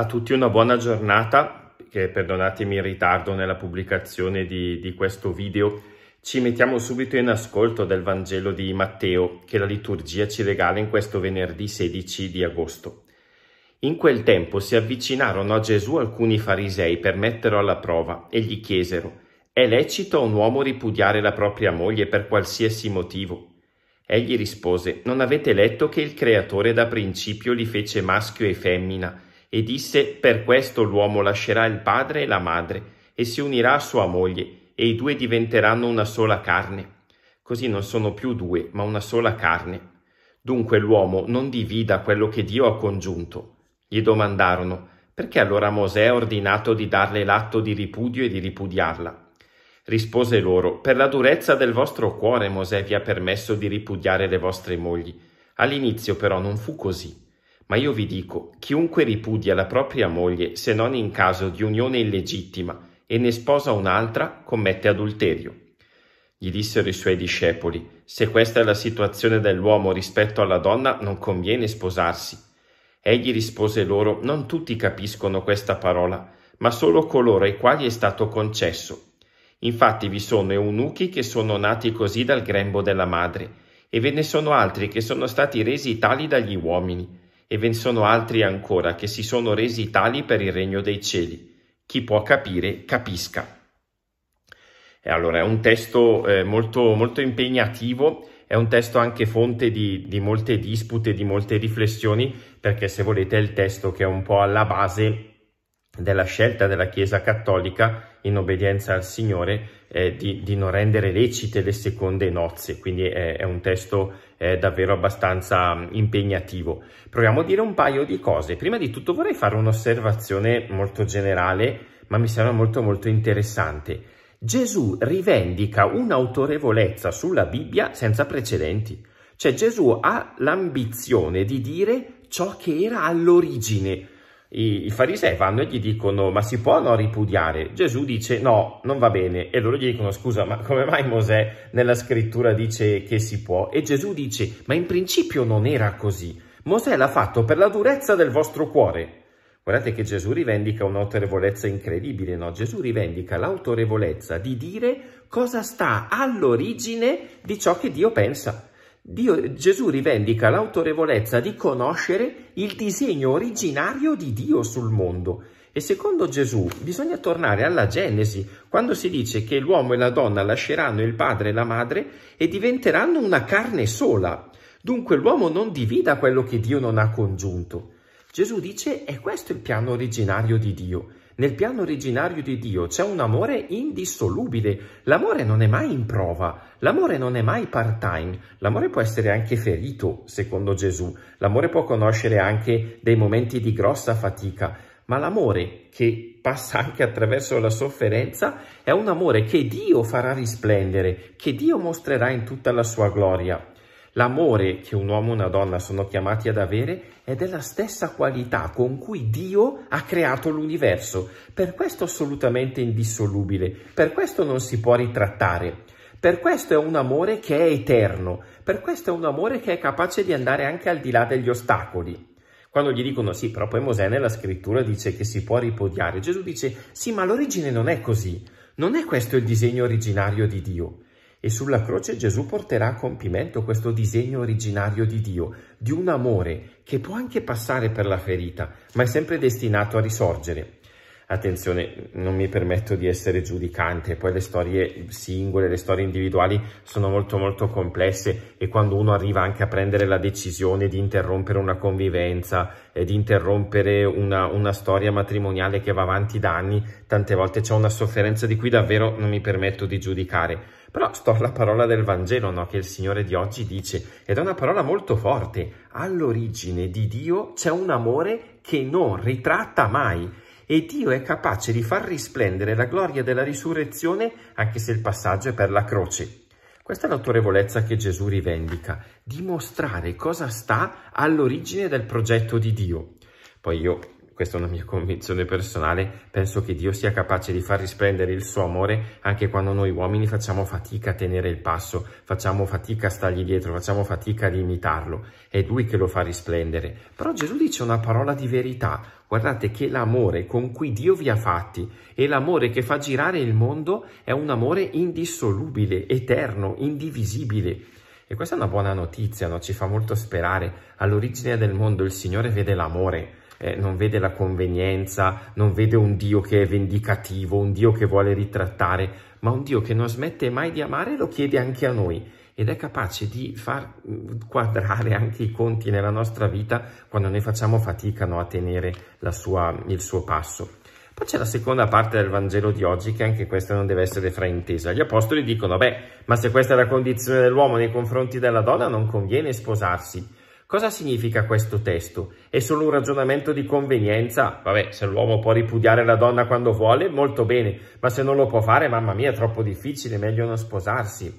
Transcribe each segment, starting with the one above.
a tutti una buona giornata, che perdonatemi il ritardo nella pubblicazione di, di questo video. Ci mettiamo subito in ascolto del Vangelo di Matteo che la liturgia ci regala in questo venerdì 16 di agosto. In quel tempo si avvicinarono a Gesù alcuni farisei per metterlo alla prova e gli chiesero è lecito a un uomo ripudiare la propria moglie per qualsiasi motivo? Egli rispose, non avete letto che il Creatore da principio li fece maschio e femmina e disse Per questo l'uomo lascerà il padre e la madre e si unirà a sua moglie e i due diventeranno una sola carne. Così non sono più due, ma una sola carne. Dunque l'uomo non divida quello che Dio ha congiunto. Gli domandarono perché allora Mosè ha ordinato di darle l'atto di ripudio e di ripudiarla? Rispose loro, per la durezza del vostro cuore Mosè vi ha permesso di ripudiare le vostre mogli. All'inizio però non fu così. Ma io vi dico, chiunque ripudia la propria moglie, se non in caso di unione illegittima, e ne sposa un'altra, commette adulterio. Gli dissero i suoi discepoli, se questa è la situazione dell'uomo rispetto alla donna, non conviene sposarsi. Egli rispose loro, non tutti capiscono questa parola, ma solo coloro ai quali è stato concesso. Infatti vi sono eunuchi che sono nati così dal grembo della madre, e ve ne sono altri che sono stati resi tali dagli uomini e ve ne sono altri ancora che si sono resi tali per il regno dei cieli. Chi può capire, capisca. E allora è un testo eh, molto, molto impegnativo, è un testo anche fonte di, di molte dispute, di molte riflessioni, perché se volete è il testo che è un po' alla base della scelta della Chiesa Cattolica in obbedienza al Signore eh, di, di, non rendere lecite le seconde nozze, quindi è, è un testo eh, davvero abbastanza mm, impegnativo. Proviamo a dire un paio di cose. Prima di tutto vorrei fare un'osservazione molto generale, ma mi sembra molto molto interessante. Gesù rivendica un'autorevolezza sulla Bibbia senza precedenti. Cioè Gesù ha l'ambizione di dire ciò che era all'origine, i, i farisei vanno e gli dicono ma si può no ripudiare? Gesù dice no, non va bene e loro gli dicono scusa ma come mai Mosè nella scrittura dice che si può? E Gesù dice ma in principio non era così, Mosè l'ha fatto per la durezza del vostro cuore. Guardate che Gesù rivendica un'autorevolezza incredibile, no? Gesù rivendica l'autorevolezza di dire cosa sta all'origine di ciò che Dio pensa. Dio, Gesù rivendica l'autorevolezza di conoscere il disegno originario di Dio sul mondo. E secondo Gesù bisogna tornare alla Genesi, quando si dice che l'uomo e la donna lasceranno il padre e la madre e diventeranno una carne sola. Dunque l'uomo non divida quello che Dio non ha congiunto. Gesù dice è questo il piano originario di Dio. Nel piano originario di Dio c'è un amore indissolubile. L'amore non è mai in prova, l'amore non è mai part-time, l'amore può essere anche ferito, secondo Gesù. L'amore può conoscere anche dei momenti di grossa fatica, ma l'amore che passa anche attraverso la sofferenza è un amore che Dio farà risplendere, che Dio mostrerà in tutta la sua gloria. L'amore che un uomo e una donna sono chiamati ad avere è della stessa qualità con cui Dio ha creato l'universo. Per questo assolutamente indissolubile, per questo non si può ritrattare. Per questo è un amore che è eterno, per questo è un amore che è capace di andare anche al di là degli ostacoli. Quando gli dicono sì, però poi Mosè nella scrittura dice che si può ripodiare, Gesù dice sì, ma l'origine non è così, non è questo il disegno originario di Dio. E sulla croce Gesù porterà a compimento questo disegno originario di Dio, di un amore che può anche passare per la ferita, ma è sempre destinato a risorgere. Attenzione, non mi permetto di essere giudicante, poi le storie singole, le storie individuali sono molto molto complesse e quando uno arriva anche a prendere la decisione di interrompere una convivenza, eh, di interrompere una, una storia matrimoniale che va avanti da anni, tante volte c'è una sofferenza di cui davvero non mi permetto di giudicare però sto alla parola del Vangelo, no? che il Signore di oggi dice, ed è una parola molto forte. All'origine di Dio c'è un amore che non ritratta mai e Dio è capace di far risplendere la gloria della risurrezione anche se il passaggio è per la croce. Questa è l'autorevolezza che Gesù rivendica, dimostrare cosa sta all'origine del progetto di Dio. Poi io questa è una mia convinzione personale, penso che Dio sia capace di far risplendere il suo amore anche quando noi uomini facciamo fatica a tenere il passo, facciamo fatica a stargli dietro, facciamo fatica ad imitarlo, è lui che lo fa risplendere. Però Gesù dice una parola di verità, guardate che l'amore con cui Dio vi ha fatti e l'amore che fa girare il mondo è un amore indissolubile, eterno, indivisibile. E questa è una buona notizia, no? ci fa molto sperare. All'origine del mondo il Signore vede l'amore, eh, non vede la convenienza, non vede un Dio che è vendicativo, un Dio che vuole ritrattare, ma un Dio che non smette mai di amare lo chiede anche a noi ed è capace di far mm, quadrare anche i conti nella nostra vita quando noi facciamo fatica no, a tenere sua, il suo passo. Poi c'è la seconda parte del Vangelo di oggi, che anche questa non deve essere fraintesa. Gli apostoli dicono, beh, ma se questa è la condizione dell'uomo nei confronti della donna, non conviene sposarsi. Cosa significa questo testo? È solo un ragionamento di convenienza? Vabbè, se l'uomo può ripudiare la donna quando vuole, molto bene, ma se non lo può fare, mamma mia, è troppo difficile, meglio non sposarsi.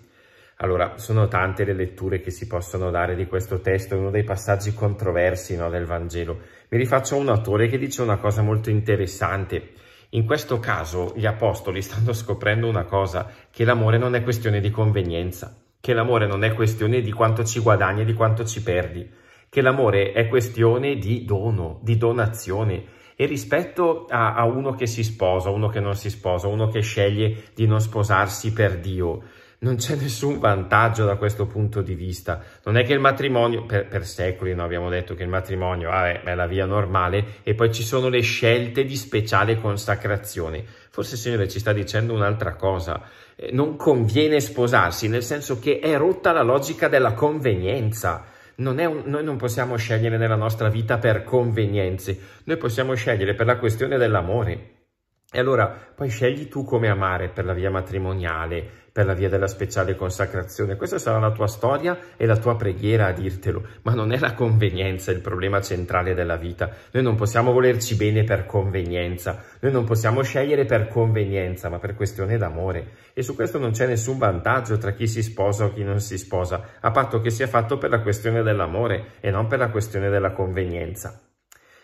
Allora, sono tante le letture che si possono dare di questo testo, è uno dei passaggi controversi no, del Vangelo. Mi rifaccio a un autore che dice una cosa molto interessante. In questo caso gli apostoli stanno scoprendo una cosa, che l'amore non è questione di convenienza che l'amore non è questione di quanto ci guadagni e di quanto ci perdi, che l'amore è questione di dono, di donazione e rispetto a, a uno che si sposa, uno che non si sposa, uno che sceglie di non sposarsi per Dio, non c'è nessun vantaggio da questo punto di vista. Non è che il matrimonio, per, per secoli no, abbiamo detto che il matrimonio vabbè, è la via normale e poi ci sono le scelte di speciale consacrazione. Forse il Signore ci sta dicendo un'altra cosa. Eh, non conviene sposarsi, nel senso che è rotta la logica della convenienza. Non un, noi non possiamo scegliere nella nostra vita per convenienze, noi possiamo scegliere per la questione dell'amore. E allora poi scegli tu come amare per la via matrimoniale, per la via della speciale consacrazione. Questa sarà la tua storia e la tua preghiera a dirtelo, ma non è la convenienza il problema centrale della vita. Noi non possiamo volerci bene per convenienza, noi non possiamo scegliere per convenienza, ma per questione d'amore. E su questo non c'è nessun vantaggio tra chi si sposa o chi non si sposa, a patto che sia fatto per la questione dell'amore e non per la questione della convenienza.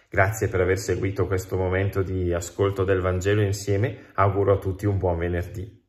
Grazie per aver seguito questo momento di ascolto del Vangelo insieme, auguro a tutti un buon venerdì.